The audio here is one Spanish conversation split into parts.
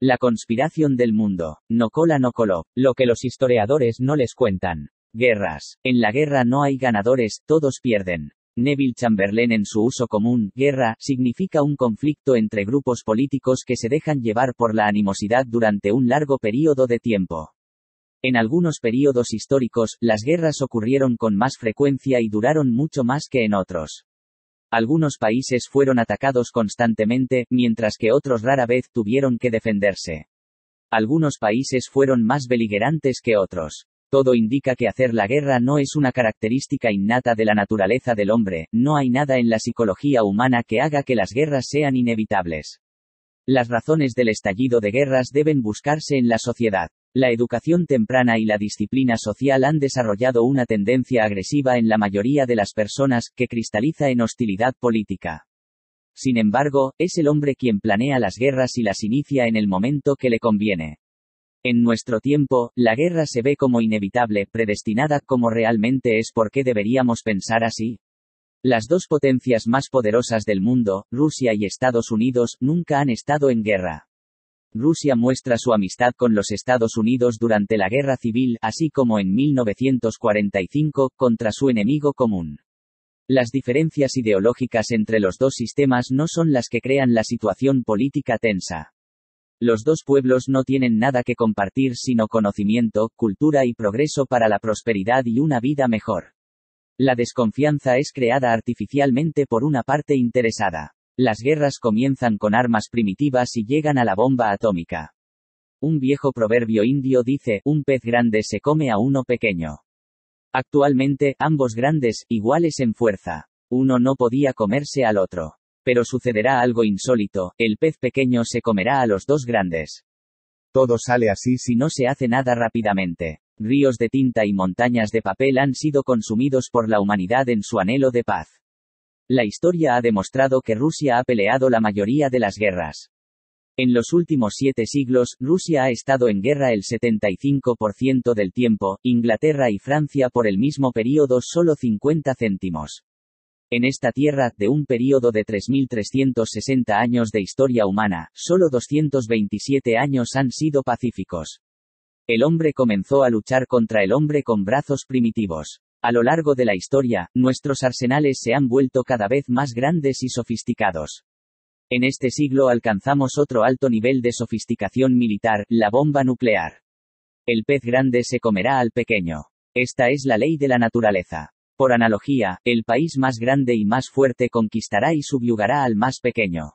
La conspiración del mundo. No cola no colo. Lo que los historiadores no les cuentan. Guerras. En la guerra no hay ganadores, todos pierden. Neville Chamberlain en su uso común, guerra, significa un conflicto entre grupos políticos que se dejan llevar por la animosidad durante un largo período de tiempo. En algunos períodos históricos, las guerras ocurrieron con más frecuencia y duraron mucho más que en otros. Algunos países fueron atacados constantemente, mientras que otros rara vez tuvieron que defenderse. Algunos países fueron más beligerantes que otros. Todo indica que hacer la guerra no es una característica innata de la naturaleza del hombre, no hay nada en la psicología humana que haga que las guerras sean inevitables. Las razones del estallido de guerras deben buscarse en la sociedad. La educación temprana y la disciplina social han desarrollado una tendencia agresiva en la mayoría de las personas, que cristaliza en hostilidad política. Sin embargo, es el hombre quien planea las guerras y las inicia en el momento que le conviene. En nuestro tiempo, la guerra se ve como inevitable, predestinada, como realmente es porque deberíamos pensar así. Las dos potencias más poderosas del mundo, Rusia y Estados Unidos, nunca han estado en guerra. Rusia muestra su amistad con los Estados Unidos durante la Guerra Civil, así como en 1945, contra su enemigo común. Las diferencias ideológicas entre los dos sistemas no son las que crean la situación política tensa. Los dos pueblos no tienen nada que compartir sino conocimiento, cultura y progreso para la prosperidad y una vida mejor. La desconfianza es creada artificialmente por una parte interesada. Las guerras comienzan con armas primitivas y llegan a la bomba atómica. Un viejo proverbio indio dice, un pez grande se come a uno pequeño. Actualmente, ambos grandes, iguales en fuerza. Uno no podía comerse al otro. Pero sucederá algo insólito, el pez pequeño se comerá a los dos grandes. Todo sale así si no se hace nada rápidamente. Ríos de tinta y montañas de papel han sido consumidos por la humanidad en su anhelo de paz. La historia ha demostrado que Rusia ha peleado la mayoría de las guerras. En los últimos siete siglos, Rusia ha estado en guerra el 75% del tiempo, Inglaterra y Francia por el mismo periodo solo 50 céntimos. En esta tierra, de un periodo de 3.360 años de historia humana, solo 227 años han sido pacíficos. El hombre comenzó a luchar contra el hombre con brazos primitivos. A lo largo de la historia, nuestros arsenales se han vuelto cada vez más grandes y sofisticados. En este siglo alcanzamos otro alto nivel de sofisticación militar, la bomba nuclear. El pez grande se comerá al pequeño. Esta es la ley de la naturaleza. Por analogía, el país más grande y más fuerte conquistará y subyugará al más pequeño.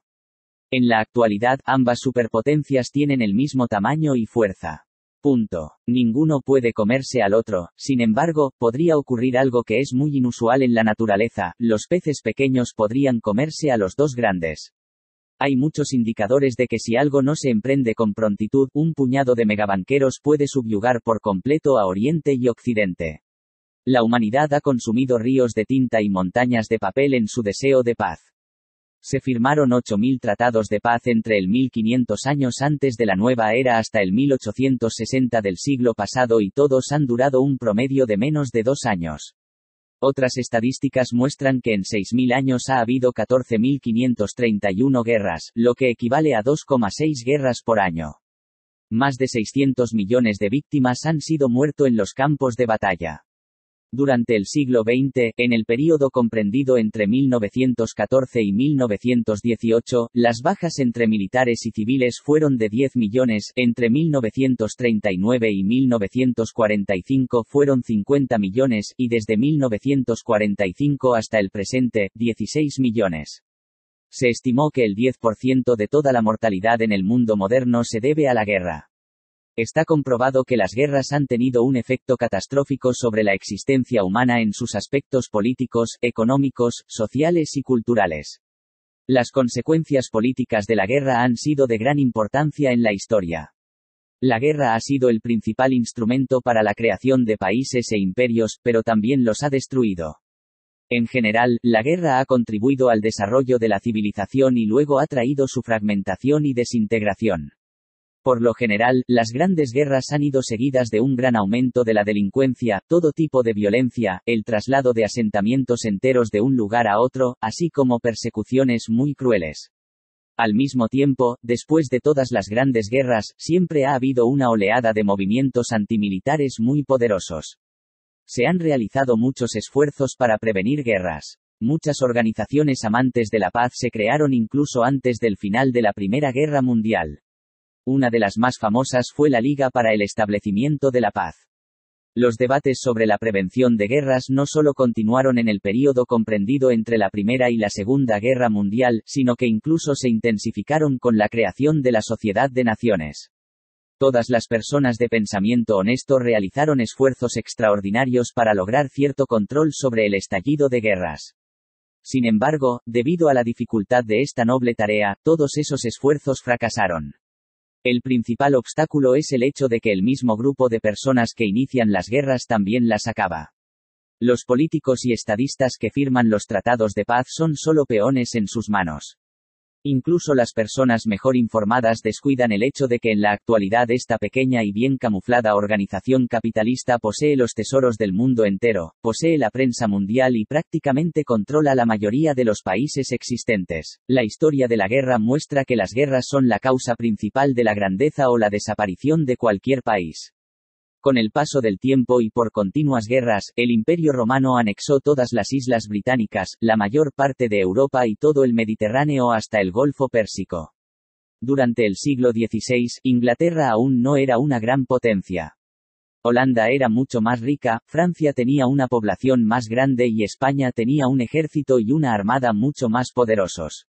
En la actualidad, ambas superpotencias tienen el mismo tamaño y fuerza. Punto. Ninguno puede comerse al otro, sin embargo, podría ocurrir algo que es muy inusual en la naturaleza, los peces pequeños podrían comerse a los dos grandes. Hay muchos indicadores de que si algo no se emprende con prontitud, un puñado de megabanqueros puede subyugar por completo a Oriente y Occidente. La humanidad ha consumido ríos de tinta y montañas de papel en su deseo de paz. Se firmaron 8.000 tratados de paz entre el 1500 años antes de la nueva era hasta el 1860 del siglo pasado y todos han durado un promedio de menos de dos años. Otras estadísticas muestran que en 6.000 años ha habido 14.531 guerras, lo que equivale a 2,6 guerras por año. Más de 600 millones de víctimas han sido muertos en los campos de batalla. Durante el siglo XX, en el período comprendido entre 1914 y 1918, las bajas entre militares y civiles fueron de 10 millones, entre 1939 y 1945 fueron 50 millones, y desde 1945 hasta el presente, 16 millones. Se estimó que el 10% de toda la mortalidad en el mundo moderno se debe a la guerra. Está comprobado que las guerras han tenido un efecto catastrófico sobre la existencia humana en sus aspectos políticos, económicos, sociales y culturales. Las consecuencias políticas de la guerra han sido de gran importancia en la historia. La guerra ha sido el principal instrumento para la creación de países e imperios, pero también los ha destruido. En general, la guerra ha contribuido al desarrollo de la civilización y luego ha traído su fragmentación y desintegración. Por lo general, las grandes guerras han ido seguidas de un gran aumento de la delincuencia, todo tipo de violencia, el traslado de asentamientos enteros de un lugar a otro, así como persecuciones muy crueles. Al mismo tiempo, después de todas las grandes guerras, siempre ha habido una oleada de movimientos antimilitares muy poderosos. Se han realizado muchos esfuerzos para prevenir guerras. Muchas organizaciones amantes de la paz se crearon incluso antes del final de la Primera Guerra Mundial. Una de las más famosas fue la Liga para el Establecimiento de la Paz. Los debates sobre la prevención de guerras no solo continuaron en el período comprendido entre la Primera y la Segunda Guerra Mundial, sino que incluso se intensificaron con la creación de la Sociedad de Naciones. Todas las personas de pensamiento honesto realizaron esfuerzos extraordinarios para lograr cierto control sobre el estallido de guerras. Sin embargo, debido a la dificultad de esta noble tarea, todos esos esfuerzos fracasaron. El principal obstáculo es el hecho de que el mismo grupo de personas que inician las guerras también las acaba. Los políticos y estadistas que firman los tratados de paz son solo peones en sus manos. Incluso las personas mejor informadas descuidan el hecho de que en la actualidad esta pequeña y bien camuflada organización capitalista posee los tesoros del mundo entero, posee la prensa mundial y prácticamente controla la mayoría de los países existentes. La historia de la guerra muestra que las guerras son la causa principal de la grandeza o la desaparición de cualquier país. Con el paso del tiempo y por continuas guerras, el Imperio romano anexó todas las islas británicas, la mayor parte de Europa y todo el Mediterráneo hasta el Golfo Pérsico. Durante el siglo XVI, Inglaterra aún no era una gran potencia. Holanda era mucho más rica, Francia tenía una población más grande y España tenía un ejército y una armada mucho más poderosos.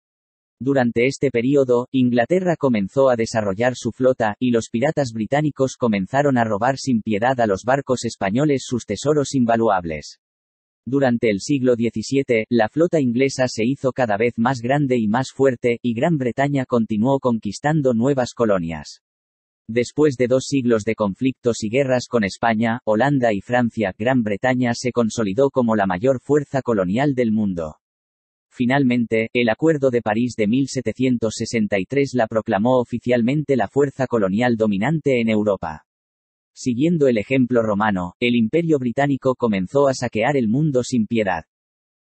Durante este período, Inglaterra comenzó a desarrollar su flota, y los piratas británicos comenzaron a robar sin piedad a los barcos españoles sus tesoros invaluables. Durante el siglo XVII, la flota inglesa se hizo cada vez más grande y más fuerte, y Gran Bretaña continuó conquistando nuevas colonias. Después de dos siglos de conflictos y guerras con España, Holanda y Francia, Gran Bretaña se consolidó como la mayor fuerza colonial del mundo. Finalmente, el Acuerdo de París de 1763 la proclamó oficialmente la fuerza colonial dominante en Europa. Siguiendo el ejemplo romano, el imperio británico comenzó a saquear el mundo sin piedad.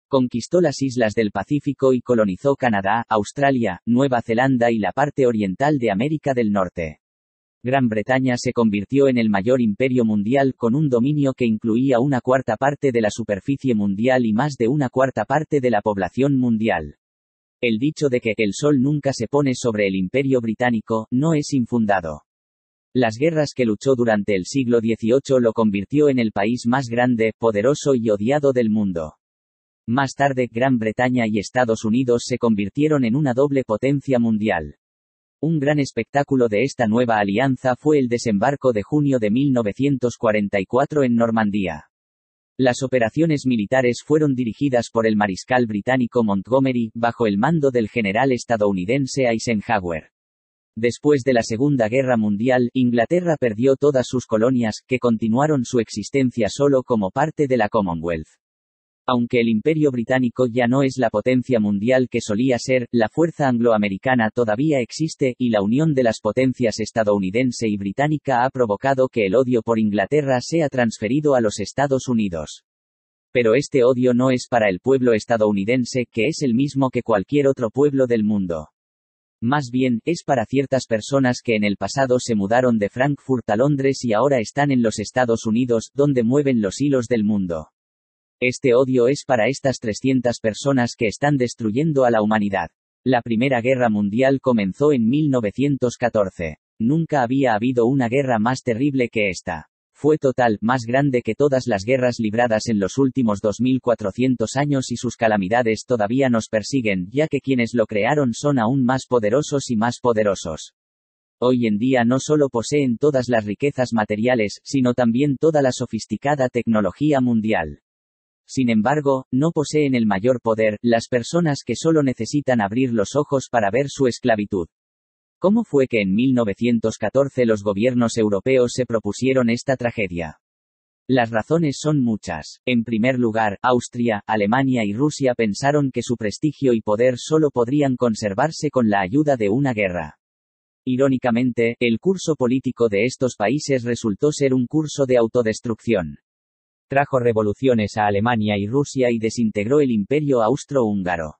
Conquistó las islas del Pacífico y colonizó Canadá, Australia, Nueva Zelanda y la parte oriental de América del Norte. Gran Bretaña se convirtió en el mayor imperio mundial con un dominio que incluía una cuarta parte de la superficie mundial y más de una cuarta parte de la población mundial. El dicho de que el sol nunca se pone sobre el imperio británico no es infundado. Las guerras que luchó durante el siglo XVIII lo convirtió en el país más grande, poderoso y odiado del mundo. Más tarde, Gran Bretaña y Estados Unidos se convirtieron en una doble potencia mundial. Un gran espectáculo de esta nueva alianza fue el desembarco de junio de 1944 en Normandía. Las operaciones militares fueron dirigidas por el mariscal británico Montgomery, bajo el mando del general estadounidense Eisenhower. Después de la Segunda Guerra Mundial, Inglaterra perdió todas sus colonias, que continuaron su existencia solo como parte de la Commonwealth. Aunque el Imperio británico ya no es la potencia mundial que solía ser, la fuerza angloamericana todavía existe, y la unión de las potencias estadounidense y británica ha provocado que el odio por Inglaterra sea transferido a los Estados Unidos. Pero este odio no es para el pueblo estadounidense, que es el mismo que cualquier otro pueblo del mundo. Más bien, es para ciertas personas que en el pasado se mudaron de Frankfurt a Londres y ahora están en los Estados Unidos, donde mueven los hilos del mundo. Este odio es para estas 300 personas que están destruyendo a la humanidad. La Primera Guerra Mundial comenzó en 1914. Nunca había habido una guerra más terrible que esta. Fue total, más grande que todas las guerras libradas en los últimos 2400 años y sus calamidades todavía nos persiguen, ya que quienes lo crearon son aún más poderosos y más poderosos hoy en día no solo poseen todas las riquezas materiales, sino también toda la sofisticada tecnología mundial. Sin embargo, no poseen el mayor poder, las personas que solo necesitan abrir los ojos para ver su esclavitud. ¿Cómo fue que en 1914 los gobiernos europeos se propusieron esta tragedia? Las razones son muchas. En primer lugar, Austria, Alemania y Rusia pensaron que su prestigio y poder solo podrían conservarse con la ayuda de una guerra. Irónicamente, el curso político de estos países resultó ser un curso de autodestrucción trajo revoluciones a Alemania y Rusia y desintegró el imperio austrohúngaro.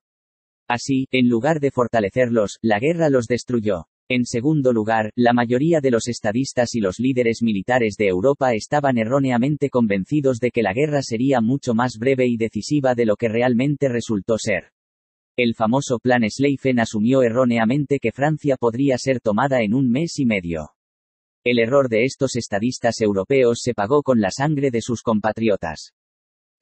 Así, en lugar de fortalecerlos, la guerra los destruyó. En segundo lugar, la mayoría de los estadistas y los líderes militares de Europa estaban erróneamente convencidos de que la guerra sería mucho más breve y decisiva de lo que realmente resultó ser. El famoso Plan Schleifen asumió erróneamente que Francia podría ser tomada en un mes y medio. El error de estos estadistas europeos se pagó con la sangre de sus compatriotas.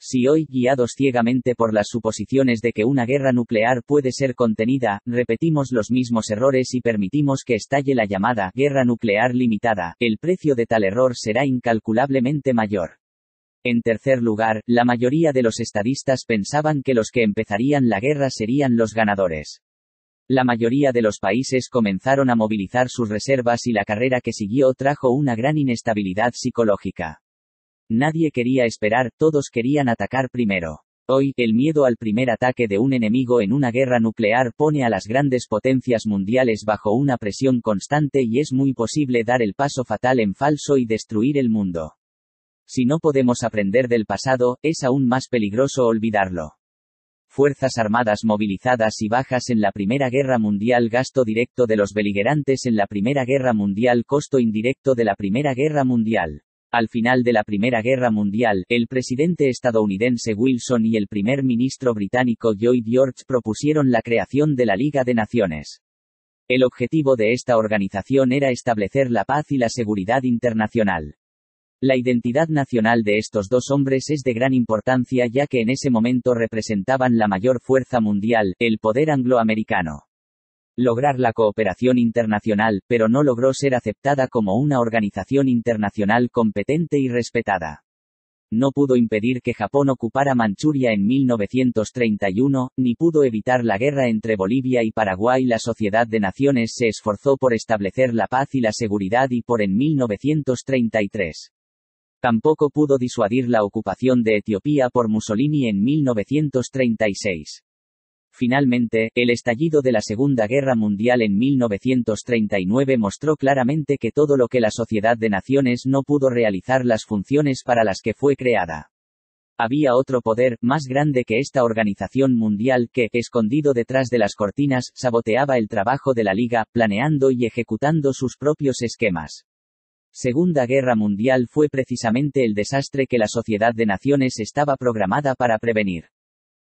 Si hoy, guiados ciegamente por las suposiciones de que una guerra nuclear puede ser contenida, repetimos los mismos errores y permitimos que estalle la llamada guerra nuclear limitada, el precio de tal error será incalculablemente mayor. En tercer lugar, la mayoría de los estadistas pensaban que los que empezarían la guerra serían los ganadores. La mayoría de los países comenzaron a movilizar sus reservas y la carrera que siguió trajo una gran inestabilidad psicológica. Nadie quería esperar, todos querían atacar primero. Hoy, el miedo al primer ataque de un enemigo en una guerra nuclear pone a las grandes potencias mundiales bajo una presión constante y es muy posible dar el paso fatal en falso y destruir el mundo. Si no podemos aprender del pasado, es aún más peligroso olvidarlo. Fuerzas Armadas movilizadas y bajas en la Primera Guerra Mundial Gasto directo de los beligerantes en la Primera Guerra Mundial Costo indirecto de la Primera Guerra Mundial. Al final de la Primera Guerra Mundial, el presidente estadounidense Wilson y el primer ministro británico Lloyd George propusieron la creación de la Liga de Naciones. El objetivo de esta organización era establecer la paz y la seguridad internacional. La identidad nacional de estos dos hombres es de gran importancia ya que en ese momento representaban la mayor fuerza mundial, el poder angloamericano. Lograr la cooperación internacional, pero no logró ser aceptada como una organización internacional competente y respetada. No pudo impedir que Japón ocupara Manchuria en 1931, ni pudo evitar la guerra entre Bolivia y Paraguay. La Sociedad de Naciones se esforzó por establecer la paz y la seguridad y por en 1933 Tampoco pudo disuadir la ocupación de Etiopía por Mussolini en 1936. Finalmente, el estallido de la Segunda Guerra Mundial en 1939 mostró claramente que todo lo que la Sociedad de Naciones no pudo realizar las funciones para las que fue creada. Había otro poder, más grande que esta organización mundial, que, escondido detrás de las cortinas, saboteaba el trabajo de la Liga, planeando y ejecutando sus propios esquemas. Segunda Guerra Mundial fue precisamente el desastre que la Sociedad de Naciones estaba programada para prevenir.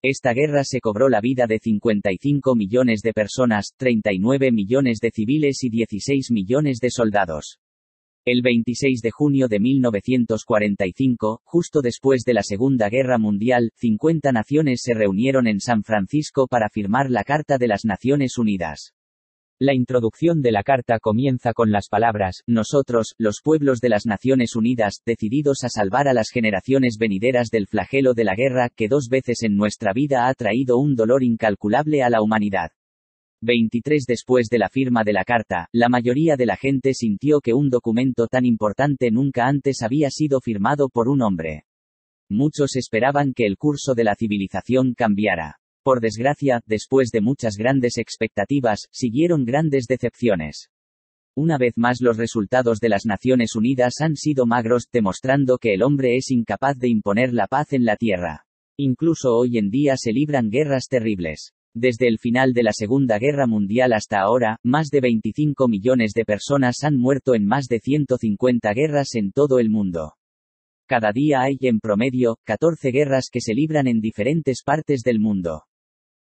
Esta guerra se cobró la vida de 55 millones de personas, 39 millones de civiles y 16 millones de soldados. El 26 de junio de 1945, justo después de la Segunda Guerra Mundial, 50 naciones se reunieron en San Francisco para firmar la Carta de las Naciones Unidas. La introducción de la carta comienza con las palabras, nosotros, los pueblos de las Naciones Unidas, decididos a salvar a las generaciones venideras del flagelo de la guerra que dos veces en nuestra vida ha traído un dolor incalculable a la humanidad. 23 Después de la firma de la carta, la mayoría de la gente sintió que un documento tan importante nunca antes había sido firmado por un hombre. Muchos esperaban que el curso de la civilización cambiara. Por desgracia, después de muchas grandes expectativas, siguieron grandes decepciones. Una vez más los resultados de las Naciones Unidas han sido magros, demostrando que el hombre es incapaz de imponer la paz en la Tierra. Incluso hoy en día se libran guerras terribles. Desde el final de la Segunda Guerra Mundial hasta ahora, más de 25 millones de personas han muerto en más de 150 guerras en todo el mundo. Cada día hay en promedio 14 guerras que se libran en diferentes partes del mundo.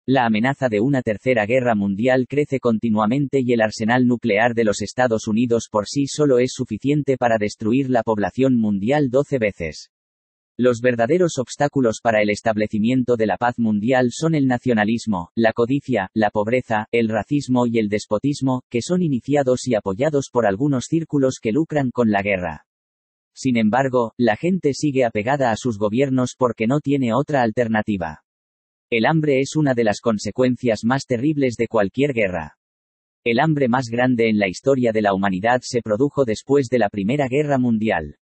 La amenaza de una tercera guerra mundial crece continuamente y el arsenal nuclear de los Estados Unidos por sí solo es suficiente para destruir la población mundial 12 veces. Los verdaderos obstáculos para el establecimiento de la paz mundial son el nacionalismo, la codicia, la pobreza, el racismo y el despotismo, que son iniciados y apoyados por algunos círculos que lucran con la guerra. Sin embargo, la gente sigue apegada a sus gobiernos porque no tiene otra alternativa. El hambre es una de las consecuencias más terribles de cualquier guerra. El hambre más grande en la historia de la humanidad se produjo después de la Primera Guerra Mundial.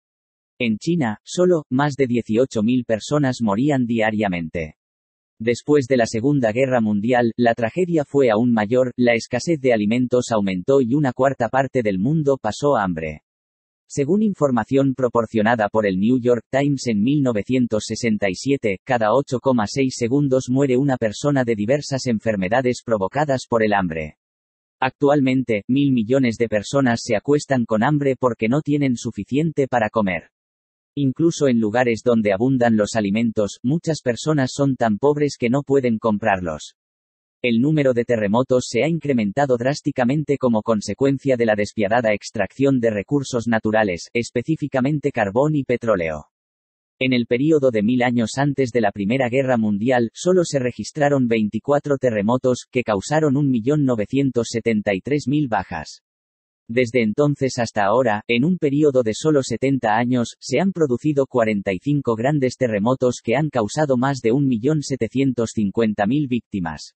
En China, solo, más de 18.000 personas morían diariamente. Después de la Segunda Guerra Mundial, la tragedia fue aún mayor, la escasez de alimentos aumentó y una cuarta parte del mundo pasó hambre. Según información proporcionada por el New York Times en 1967, cada 8,6 segundos muere una persona de diversas enfermedades provocadas por el hambre. Actualmente, mil millones de personas se acuestan con hambre porque no tienen suficiente para comer. Incluso en lugares donde abundan los alimentos, muchas personas son tan pobres que no pueden comprarlos el número de terremotos se ha incrementado drásticamente como consecuencia de la despiadada extracción de recursos naturales, específicamente carbón y petróleo. En el período de mil años antes de la Primera Guerra Mundial, solo se registraron 24 terremotos, que causaron 1.973.000 bajas. Desde entonces hasta ahora, en un período de solo 70 años, se han producido 45 grandes terremotos que han causado más de 1.750.000 víctimas.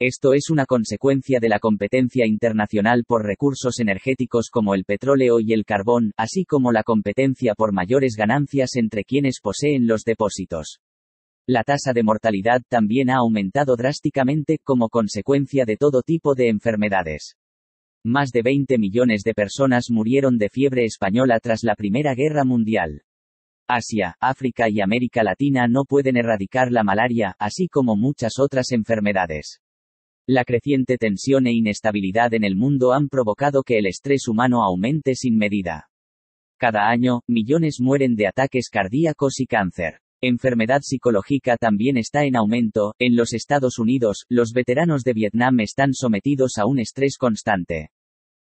Esto es una consecuencia de la competencia internacional por recursos energéticos como el petróleo y el carbón, así como la competencia por mayores ganancias entre quienes poseen los depósitos. La tasa de mortalidad también ha aumentado drásticamente como consecuencia de todo tipo de enfermedades. Más de 20 millones de personas murieron de fiebre española tras la Primera Guerra Mundial. Asia, África y América Latina no pueden erradicar la malaria, así como muchas otras enfermedades. La creciente tensión e inestabilidad en el mundo han provocado que el estrés humano aumente sin medida. Cada año, millones mueren de ataques cardíacos y cáncer. Enfermedad psicológica también está en aumento. En los Estados Unidos, los veteranos de Vietnam están sometidos a un estrés constante.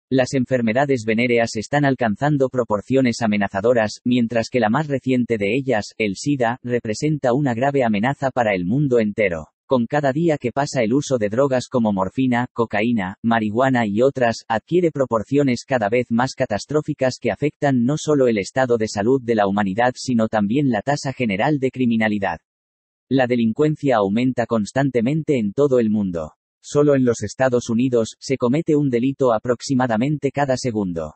Las enfermedades venéreas están alcanzando proporciones amenazadoras, mientras que la más reciente de ellas, el SIDA, representa una grave amenaza para el mundo entero. Con cada día que pasa el uso de drogas como morfina, cocaína, marihuana y otras, adquiere proporciones cada vez más catastróficas que afectan no solo el estado de salud de la humanidad sino también la tasa general de criminalidad. La delincuencia aumenta constantemente en todo el mundo. Solo en los Estados Unidos, se comete un delito aproximadamente cada segundo.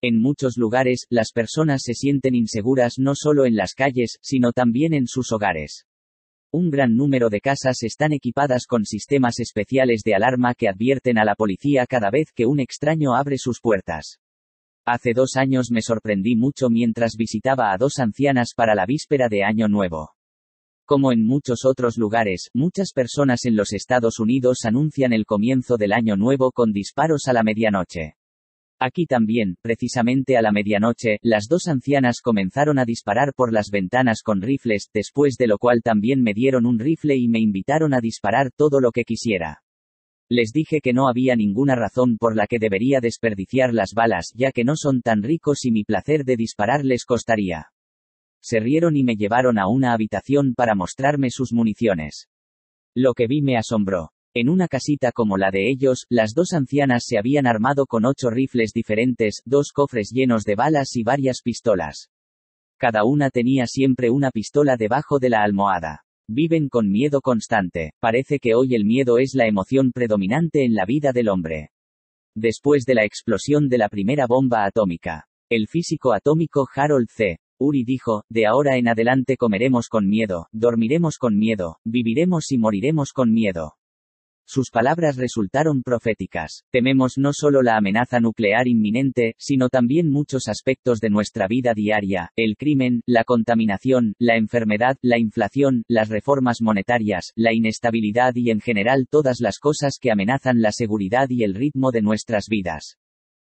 En muchos lugares, las personas se sienten inseguras no solo en las calles, sino también en sus hogares. Un gran número de casas están equipadas con sistemas especiales de alarma que advierten a la policía cada vez que un extraño abre sus puertas. Hace dos años me sorprendí mucho mientras visitaba a dos ancianas para la víspera de Año Nuevo. Como en muchos otros lugares, muchas personas en los Estados Unidos anuncian el comienzo del Año Nuevo con disparos a la medianoche. Aquí también, precisamente a la medianoche, las dos ancianas comenzaron a disparar por las ventanas con rifles, después de lo cual también me dieron un rifle y me invitaron a disparar todo lo que quisiera. Les dije que no había ninguna razón por la que debería desperdiciar las balas, ya que no son tan ricos y mi placer de disparar les costaría. Se rieron y me llevaron a una habitación para mostrarme sus municiones. Lo que vi me asombró. En una casita como la de ellos, las dos ancianas se habían armado con ocho rifles diferentes, dos cofres llenos de balas y varias pistolas. Cada una tenía siempre una pistola debajo de la almohada. Viven con miedo constante. Parece que hoy el miedo es la emoción predominante en la vida del hombre. Después de la explosión de la primera bomba atómica, el físico atómico Harold C. Uri dijo, de ahora en adelante comeremos con miedo, dormiremos con miedo, viviremos y moriremos con miedo sus palabras resultaron proféticas. Tememos no solo la amenaza nuclear inminente, sino también muchos aspectos de nuestra vida diaria, el crimen, la contaminación, la enfermedad, la inflación, las reformas monetarias, la inestabilidad y en general todas las cosas que amenazan la seguridad y el ritmo de nuestras vidas.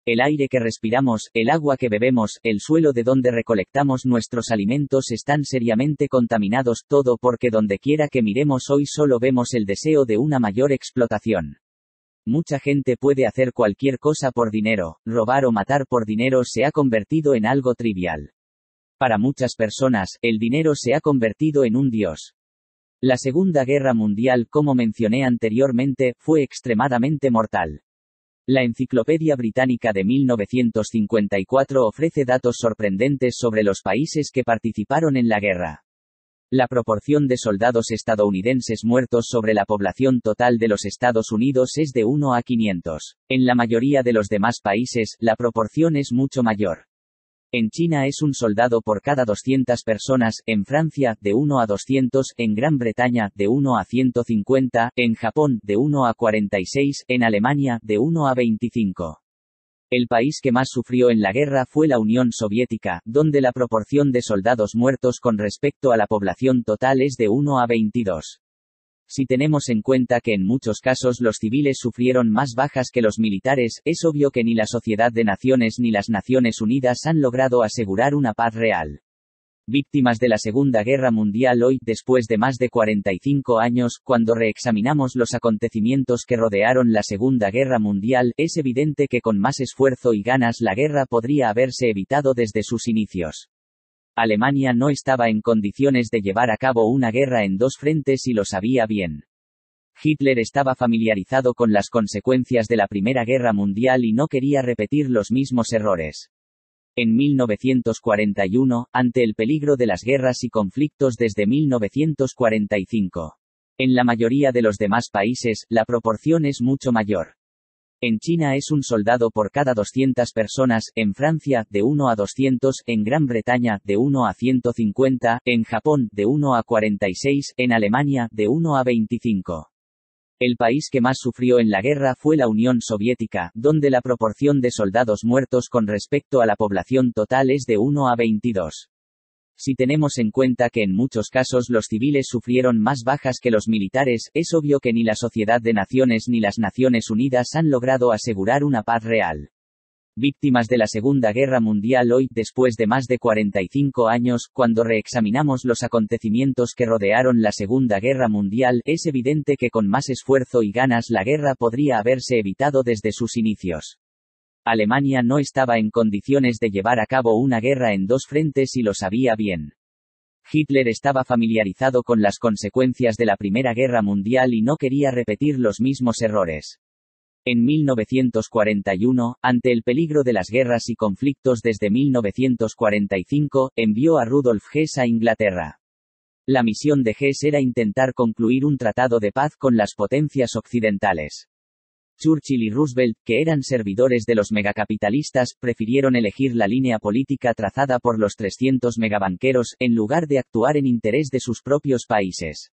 El aire que respiramos, el agua que bebemos, el suelo de donde recolectamos nuestros alimentos están seriamente contaminados, todo porque dondequiera que miremos hoy solo vemos el deseo de una mayor explotación. Mucha gente puede hacer cualquier cosa por dinero, robar o matar por dinero se ha convertido en algo trivial. Para muchas personas, el dinero se ha convertido en un dios. La Segunda Guerra Mundial, como mencioné anteriormente, fue extremadamente mortal. La Enciclopedia Británica de 1954 ofrece datos sorprendentes sobre los países que participaron en la guerra. La proporción de soldados estadounidenses muertos sobre la población total de los Estados Unidos es de 1 a 500. En la mayoría de los demás países, la proporción es mucho mayor. En China es un soldado por cada 200 personas, en Francia, de 1 a 200, en Gran Bretaña, de 1 a 150, en Japón, de 1 a 46, en Alemania, de 1 a 25. El país que más sufrió en la guerra fue la Unión Soviética, donde la proporción de soldados muertos con respecto a la población total es de 1 a 22. Si tenemos en cuenta que en muchos casos los civiles sufrieron más bajas que los militares, es obvio que ni la Sociedad de Naciones ni las Naciones Unidas han logrado asegurar una paz real. Víctimas de la Segunda Guerra Mundial hoy, después de más de 45 años, cuando reexaminamos los acontecimientos que rodearon la Segunda Guerra Mundial, es evidente que con más esfuerzo y ganas la guerra podría haberse evitado desde sus inicios. Alemania no estaba en condiciones de llevar a cabo una guerra en dos frentes y lo sabía bien. Hitler estaba familiarizado con las consecuencias de la Primera Guerra Mundial y no quería repetir los mismos errores. En 1941, ante el peligro de las guerras y conflictos desde 1945. En la mayoría de los demás países, la proporción es mucho mayor. En China es un soldado por cada 200 personas, en Francia, de 1 a 200, en Gran Bretaña, de 1 a 150, en Japón, de 1 a 46, en Alemania, de 1 a 25. El país que más sufrió en la guerra fue la Unión Soviética, donde la proporción de soldados muertos con respecto a la población total es de 1 a 22. Si tenemos en cuenta que en muchos casos los civiles sufrieron más bajas que los militares, es obvio que ni la Sociedad de Naciones ni las Naciones Unidas han logrado asegurar una paz real. Víctimas de la Segunda Guerra Mundial hoy, después de más de 45 años, cuando reexaminamos los acontecimientos que rodearon la Segunda Guerra Mundial, es evidente que con más esfuerzo y ganas la guerra podría haberse evitado desde sus inicios. Alemania no estaba en condiciones de llevar a cabo una guerra en dos frentes y lo sabía bien. Hitler estaba familiarizado con las consecuencias de la Primera Guerra Mundial y no quería repetir los mismos errores. En 1941, ante el peligro de las guerras y conflictos desde 1945, envió a Rudolf Hess a Inglaterra. La misión de Hess era intentar concluir un tratado de paz con las potencias occidentales. Churchill y Roosevelt, que eran servidores de los megacapitalistas, prefirieron elegir la línea política trazada por los 300 megabanqueros, en lugar de actuar en interés de sus propios países.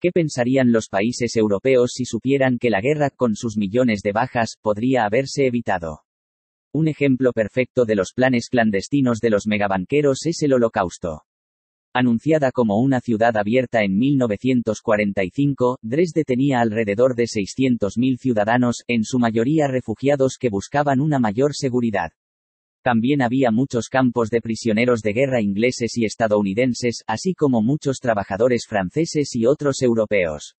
¿Qué pensarían los países europeos si supieran que la guerra, con sus millones de bajas, podría haberse evitado? Un ejemplo perfecto de los planes clandestinos de los megabanqueros es el holocausto. Anunciada como una ciudad abierta en 1945, Dresde tenía alrededor de 600.000 ciudadanos, en su mayoría refugiados que buscaban una mayor seguridad. También había muchos campos de prisioneros de guerra ingleses y estadounidenses, así como muchos trabajadores franceses y otros europeos.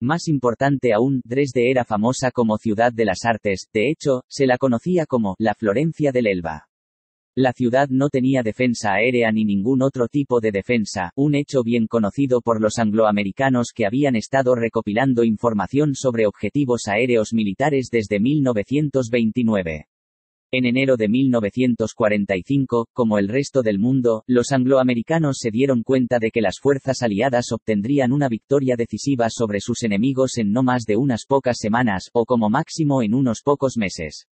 Más importante aún, Dresde era famosa como ciudad de las artes, de hecho, se la conocía como la Florencia del Elba. La ciudad no tenía defensa aérea ni ningún otro tipo de defensa, un hecho bien conocido por los angloamericanos que habían estado recopilando información sobre objetivos aéreos militares desde 1929. En enero de 1945, como el resto del mundo, los angloamericanos se dieron cuenta de que las fuerzas aliadas obtendrían una victoria decisiva sobre sus enemigos en no más de unas pocas semanas, o como máximo en unos pocos meses.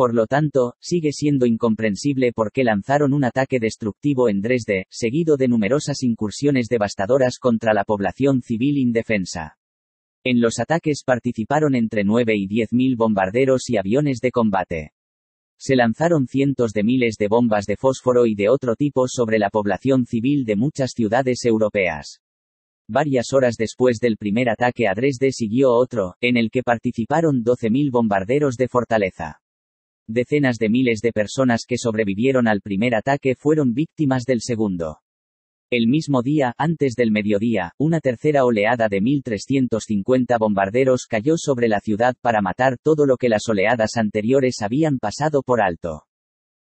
Por lo tanto, sigue siendo incomprensible por qué lanzaron un ataque destructivo en Dresde, seguido de numerosas incursiones devastadoras contra la población civil indefensa. En los ataques participaron entre 9 y 10 mil bombarderos y aviones de combate. Se lanzaron cientos de miles de bombas de fósforo y de otro tipo sobre la población civil de muchas ciudades europeas. Varias horas después del primer ataque a Dresde siguió otro, en el que participaron 12.000 bombarderos de fortaleza. Decenas de miles de personas que sobrevivieron al primer ataque fueron víctimas del segundo. El mismo día, antes del mediodía, una tercera oleada de 1.350 bombarderos cayó sobre la ciudad para matar todo lo que las oleadas anteriores habían pasado por alto.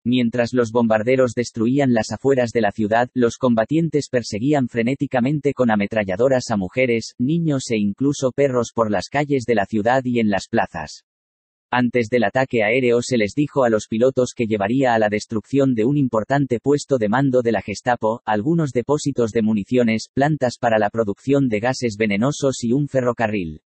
Mientras los bombarderos destruían las afueras de la ciudad, los combatientes perseguían frenéticamente con ametralladoras a mujeres, niños e incluso perros por las calles de la ciudad y en las plazas. Antes del ataque aéreo se les dijo a los pilotos que llevaría a la destrucción de un importante puesto de mando de la Gestapo, algunos depósitos de municiones, plantas para la producción de gases venenosos y un ferrocarril.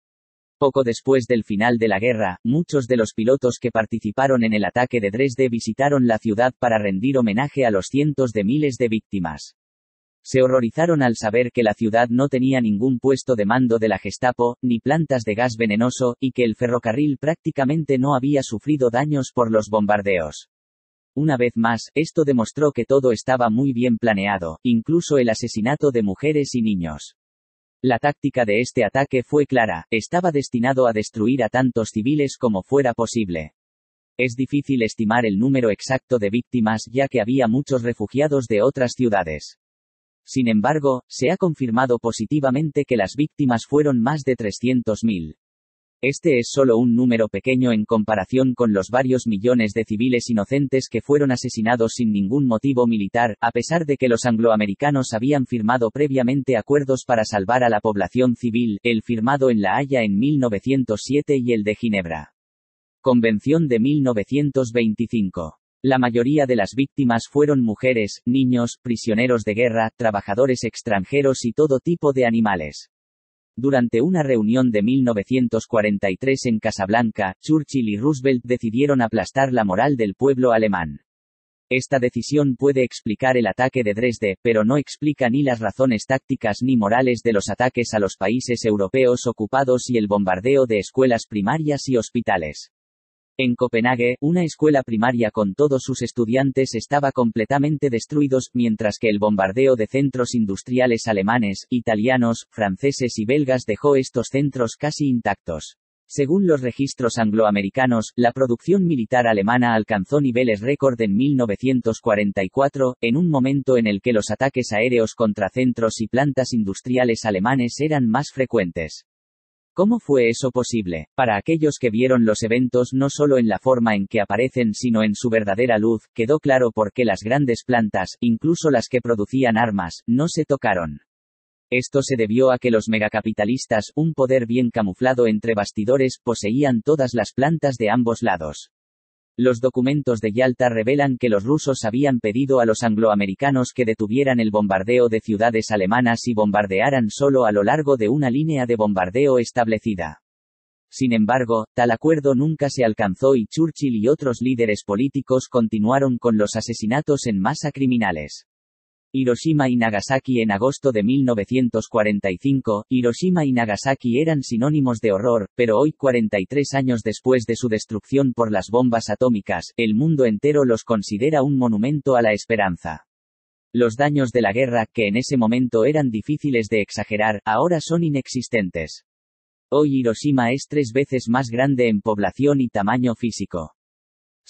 Poco después del final de la guerra, muchos de los pilotos que participaron en el ataque de Dresde visitaron la ciudad para rendir homenaje a los cientos de miles de víctimas se horrorizaron al saber que la ciudad no tenía ningún puesto de mando de la Gestapo, ni plantas de gas venenoso, y que el ferrocarril prácticamente no había sufrido daños por los bombardeos. Una vez más, esto demostró que todo estaba muy bien planeado, incluso el asesinato de mujeres y niños. La táctica de este ataque fue clara, estaba destinado a destruir a tantos civiles como fuera posible. Es difícil estimar el número exacto de víctimas ya que había muchos refugiados de otras ciudades. Sin embargo, se ha confirmado positivamente que las víctimas fueron más de 300.000. Este es solo un número pequeño en comparación con los varios millones de civiles inocentes que fueron asesinados sin ningún motivo militar, a pesar de que los angloamericanos habían firmado previamente acuerdos para salvar a la población civil, el firmado en La Haya en 1907 y el de Ginebra. Convención de 1925. La mayoría de las víctimas fueron mujeres, niños, prisioneros de guerra, trabajadores extranjeros y todo tipo de animales. Durante una reunión de 1943 en Casablanca, Churchill y Roosevelt decidieron aplastar la moral del pueblo alemán. Esta decisión puede explicar el ataque de Dresde, pero no explica ni las razones tácticas ni morales de los ataques a los países europeos ocupados y el bombardeo de escuelas primarias y hospitales. En Copenhague, una escuela primaria con todos sus estudiantes estaba completamente destruidos, mientras que el bombardeo de centros industriales alemanes, italianos, franceses y belgas dejó estos centros casi intactos. Según los registros angloamericanos, la producción militar alemana alcanzó niveles récord en 1944, en un momento en el que los ataques aéreos contra centros y plantas industriales alemanes eran más frecuentes. ¿Cómo fue eso posible? Para aquellos que vieron los eventos no solo en la forma en que aparecen, sino en su verdadera luz, quedó claro por qué las grandes plantas, incluso las que producían armas, no se tocaron. Esto se debió a que los megacapitalistas, un poder bien camuflado entre bastidores, poseían todas las plantas de ambos lados. Los documentos de Yalta revelan que los rusos habían pedido a los angloamericanos que detuvieran el bombardeo de ciudades alemanas y bombardearan solo a lo largo de una línea de bombardeo establecida. Sin embargo, tal acuerdo nunca se alcanzó y Churchill y otros líderes políticos continuaron con los asesinatos en masa criminales. Hiroshima y Nagasaki en agosto de 1945, Hiroshima y Nagasaki eran sinónimos de horror, pero hoy 43 años después de su destrucción por las bombas atómicas, el mundo entero los considera un monumento a la esperanza. Los daños de la guerra, que en ese momento eran difíciles de exagerar, ahora son inexistentes. Hoy Hiroshima es tres veces más grande en población y tamaño físico.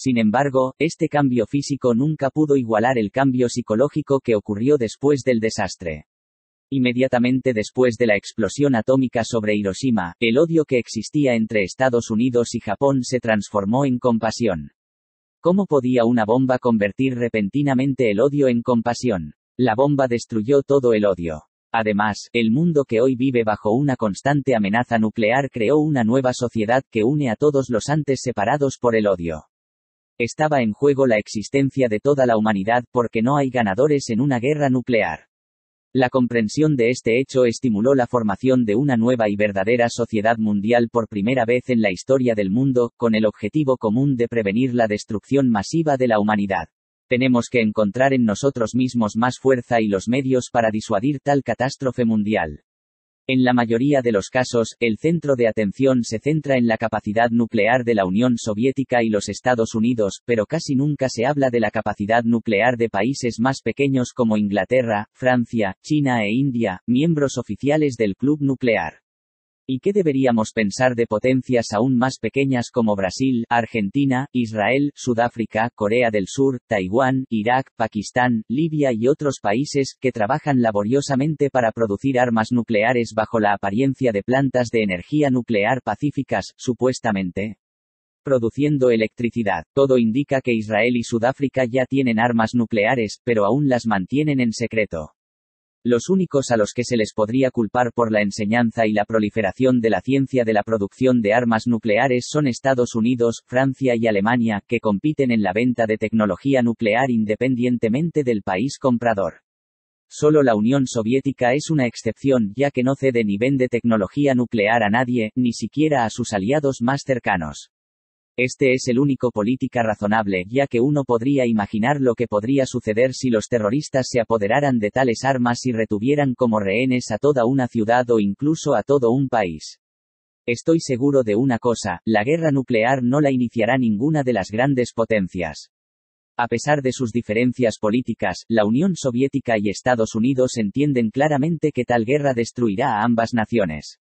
Sin embargo, este cambio físico nunca pudo igualar el cambio psicológico que ocurrió después del desastre. Inmediatamente después de la explosión atómica sobre Hiroshima, el odio que existía entre Estados Unidos y Japón se transformó en compasión. ¿Cómo podía una bomba convertir repentinamente el odio en compasión? La bomba destruyó todo el odio. Además, el mundo que hoy vive bajo una constante amenaza nuclear creó una nueva sociedad que une a todos los antes separados por el odio. Estaba en juego la existencia de toda la humanidad porque no hay ganadores en una guerra nuclear. La comprensión de este hecho estimuló la formación de una nueva y verdadera sociedad mundial por primera vez en la historia del mundo, con el objetivo común de prevenir la destrucción masiva de la humanidad. Tenemos que encontrar en nosotros mismos más fuerza y los medios para disuadir tal catástrofe mundial. En la mayoría de los casos, el centro de atención se centra en la capacidad nuclear de la Unión Soviética y los Estados Unidos, pero casi nunca se habla de la capacidad nuclear de países más pequeños como Inglaterra, Francia, China e India, miembros oficiales del Club Nuclear. ¿Y qué deberíamos pensar de potencias aún más pequeñas como Brasil, Argentina, Israel, Sudáfrica, Corea del Sur, Taiwán, Irak, Pakistán, Libia y otros países que trabajan laboriosamente para producir armas nucleares bajo la apariencia de plantas de energía nuclear pacíficas, supuestamente? produciendo electricidad. Todo indica que Israel y Sudáfrica ya tienen armas nucleares, pero aún las mantienen en secreto. Los únicos a los que se les podría culpar por la enseñanza y la proliferación de la ciencia de la producción de armas nucleares son Estados Unidos, Francia y Alemania, que compiten en la venta de tecnología nuclear independientemente del país comprador. Solo la Unión Soviética es una excepción, ya que no cede ni vende tecnología nuclear a nadie, ni siquiera a sus aliados más cercanos. Este es el único política razonable, ya que uno podría imaginar lo que podría suceder si los terroristas se apoderaran de tales armas y retuvieran como rehenes a toda una ciudad o incluso a todo un país. Estoy seguro de una cosa, la guerra nuclear no la iniciará ninguna de las grandes potencias. A pesar de sus diferencias políticas, la Unión Soviética y Estados Unidos entienden claramente que tal guerra destruirá a ambas naciones.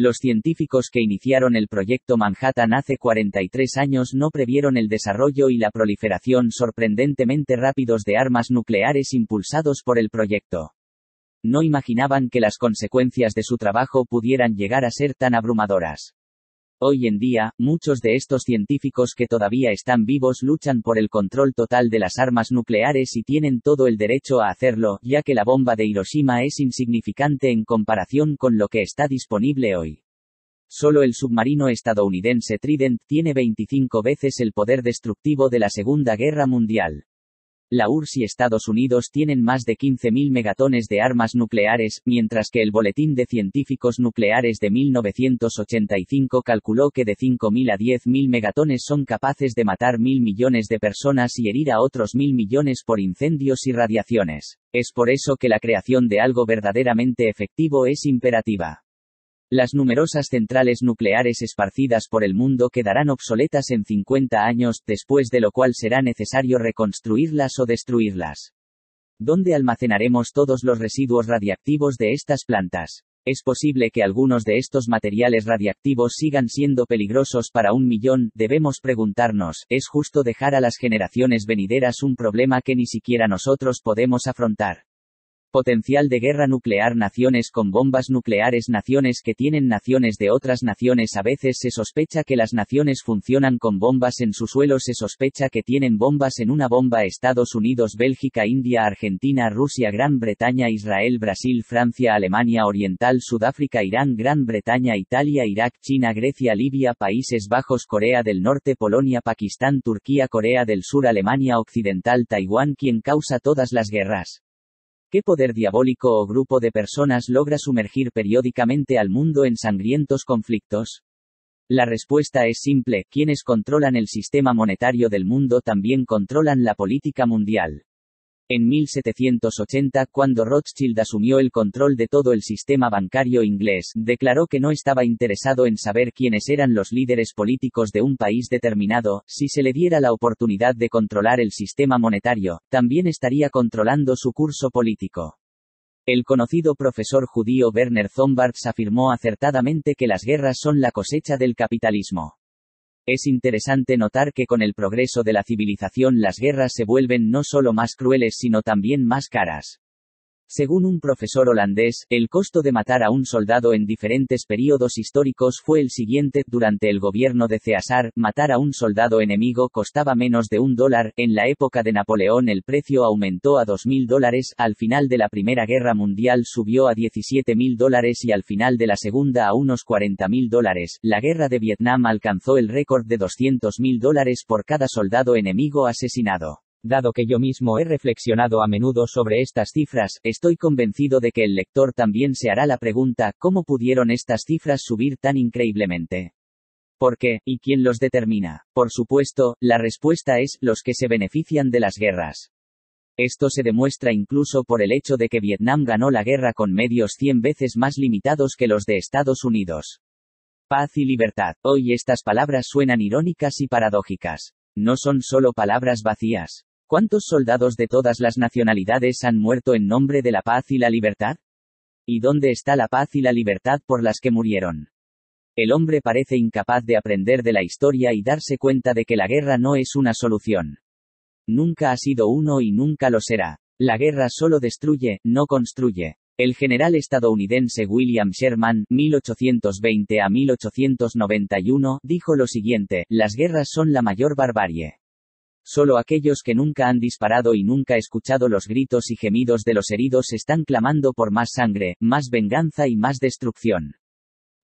Los científicos que iniciaron el proyecto Manhattan hace 43 años no previeron el desarrollo y la proliferación sorprendentemente rápidos de armas nucleares impulsados por el proyecto. No imaginaban que las consecuencias de su trabajo pudieran llegar a ser tan abrumadoras. Hoy en día, muchos de estos científicos que todavía están vivos luchan por el control total de las armas nucleares y tienen todo el derecho a hacerlo, ya que la bomba de Hiroshima es insignificante en comparación con lo que está disponible hoy. Solo el submarino estadounidense Trident tiene 25 veces el poder destructivo de la Segunda Guerra Mundial. La URSS y Estados Unidos tienen más de 15.000 megatones de armas nucleares, mientras que el Boletín de Científicos Nucleares de 1985 calculó que de 5.000 a 10.000 megatones son capaces de matar mil millones de personas y herir a otros mil millones por incendios y radiaciones. Es por eso que la creación de algo verdaderamente efectivo es imperativa. Las numerosas centrales nucleares esparcidas por el mundo quedarán obsoletas en 50 años, después de lo cual será necesario reconstruirlas o destruirlas. ¿Dónde almacenaremos todos los residuos radiactivos de estas plantas? Es posible que algunos de estos materiales radiactivos sigan siendo peligrosos para un millón, debemos preguntarnos, ¿es justo dejar a las generaciones venideras un problema que ni siquiera nosotros podemos afrontar? Potencial de guerra nuclear Naciones con bombas nucleares Naciones que tienen naciones de otras naciones A veces se sospecha que las naciones funcionan con bombas en su suelo Se sospecha que tienen bombas en una bomba Estados Unidos Bélgica India Argentina Rusia Gran Bretaña Israel Brasil Francia Alemania Oriental Sudáfrica Irán Gran Bretaña Italia Irak China Grecia Libia Países Bajos Corea del Norte Polonia Pakistán Turquía Corea del Sur Alemania Occidental Taiwán quien causa todas las guerras ¿Qué poder diabólico o grupo de personas logra sumergir periódicamente al mundo en sangrientos conflictos? La respuesta es simple, quienes controlan el sistema monetario del mundo también controlan la política mundial en 1780, cuando Rothschild asumió el control de todo el sistema bancario inglés, declaró que no estaba interesado en saber quiénes eran los líderes políticos de un país determinado, si se le diera la oportunidad de controlar el sistema monetario, también estaría controlando su curso político. El conocido profesor judío Werner Zombarts afirmó acertadamente que las guerras son la cosecha del capitalismo. Es interesante notar que con el progreso de la civilización las guerras se vuelven no solo más crueles sino también más caras. Según un profesor holandés, el costo de matar a un soldado en diferentes periodos históricos fue el siguiente. Durante el gobierno de César, matar a un soldado enemigo costaba menos de un dólar. En la época de Napoleón el precio aumentó a dos mil dólares, al final de la Primera Guerra Mundial subió a 17.000 mil dólares y al final de la Segunda a unos 40.000 mil dólares. La guerra de Vietnam alcanzó el récord de 200.000 mil dólares por cada soldado enemigo asesinado. Dado que yo mismo he reflexionado a menudo sobre estas cifras, estoy convencido de que el lector también se hará la pregunta, ¿cómo pudieron estas cifras subir tan increíblemente? ¿Por qué? ¿Y quién los determina? Por supuesto, la respuesta es, los que se benefician de las guerras. Esto se demuestra incluso por el hecho de que Vietnam ganó la guerra con medios 100 veces más limitados que los de Estados Unidos. Paz y libertad. Hoy estas palabras suenan irónicas y paradójicas. No son solo palabras vacías. ¿Cuántos soldados de todas las nacionalidades han muerto en nombre de la paz y la libertad? ¿Y dónde está la paz y la libertad por las que murieron? El hombre parece incapaz de aprender de la historia y darse cuenta de que la guerra no es una solución. Nunca ha sido uno y nunca lo será. La guerra solo destruye, no construye. El general estadounidense William Sherman, 1820 a 1891, dijo lo siguiente, las guerras son la mayor barbarie solo aquellos que nunca han disparado y nunca escuchado los gritos y gemidos de los heridos están clamando por más sangre, más venganza y más destrucción.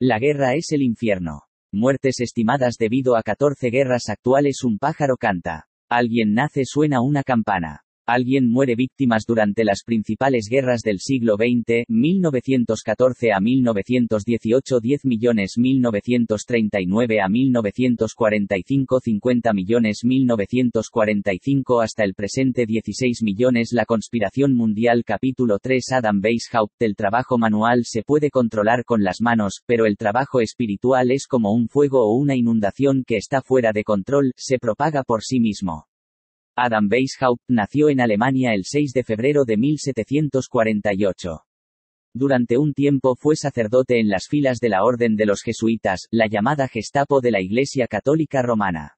La guerra es el infierno. Muertes estimadas debido a 14 guerras actuales un pájaro canta. Alguien nace suena una campana. Alguien muere víctimas durante las principales guerras del siglo XX, 1914 a 1918 10 millones 1939 a 1945 50 millones 1945 hasta el presente 16 millones La conspiración mundial capítulo 3 Adam Weishaupt El trabajo manual se puede controlar con las manos, pero el trabajo espiritual es como un fuego o una inundación que está fuera de control, se propaga por sí mismo. Adam Weishaupt nació en Alemania el 6 de febrero de 1748. Durante un tiempo fue sacerdote en las filas de la Orden de los Jesuitas, la llamada Gestapo de la Iglesia Católica Romana.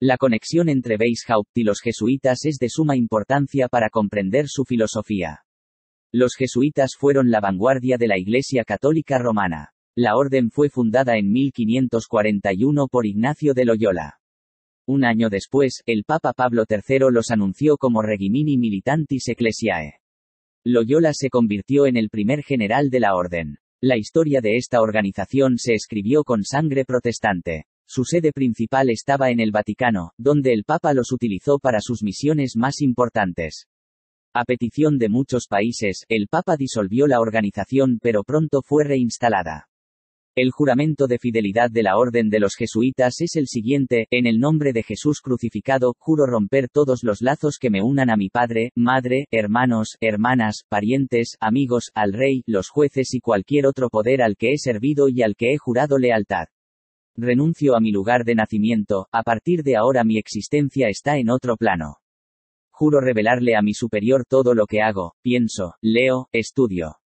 La conexión entre Weishaupt y los jesuitas es de suma importancia para comprender su filosofía. Los jesuitas fueron la vanguardia de la Iglesia Católica Romana. La orden fue fundada en 1541 por Ignacio de Loyola. Un año después, el Papa Pablo III los anunció como Regimini Militantis Ecclesiae. Loyola se convirtió en el primer general de la orden. La historia de esta organización se escribió con sangre protestante. Su sede principal estaba en el Vaticano, donde el Papa los utilizó para sus misiones más importantes. A petición de muchos países, el Papa disolvió la organización pero pronto fue reinstalada. El juramento de fidelidad de la Orden de los Jesuitas es el siguiente, en el nombre de Jesús crucificado, juro romper todos los lazos que me unan a mi padre, madre, hermanos, hermanas, parientes, amigos, al rey, los jueces y cualquier otro poder al que he servido y al que he jurado lealtad. Renuncio a mi lugar de nacimiento, a partir de ahora mi existencia está en otro plano. Juro revelarle a mi superior todo lo que hago, pienso, leo, estudio.